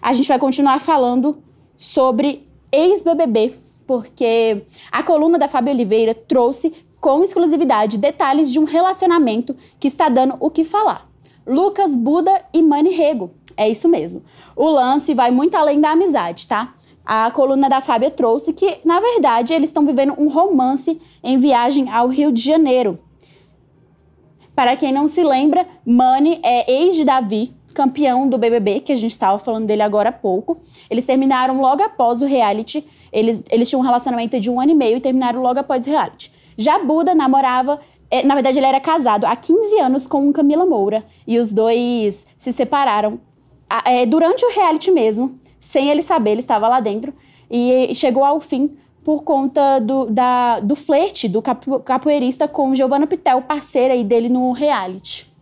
a gente vai continuar falando sobre ex-BBB, porque a coluna da Fábio Oliveira trouxe com exclusividade detalhes de um relacionamento que está dando o que falar. Lucas Buda e Mani Rego. É isso mesmo. O lance vai muito além da amizade, tá? A coluna da Fábia trouxe que, na verdade, eles estão vivendo um romance em viagem ao Rio de Janeiro. Para quem não se lembra, Mani é ex de Davi, campeão do BBB, que a gente estava falando dele agora há pouco. Eles terminaram logo após o reality. Eles, eles tinham um relacionamento de um ano e meio e terminaram logo após o reality. Já Buda namorava é, na verdade, ele era casado há 15 anos com Camila Moura. E os dois se separaram é, durante o reality mesmo, sem ele saber, ele estava lá dentro. E chegou ao fim por conta do, da, do flerte do capoeirista com Giovanna Pitel, parceira dele no reality.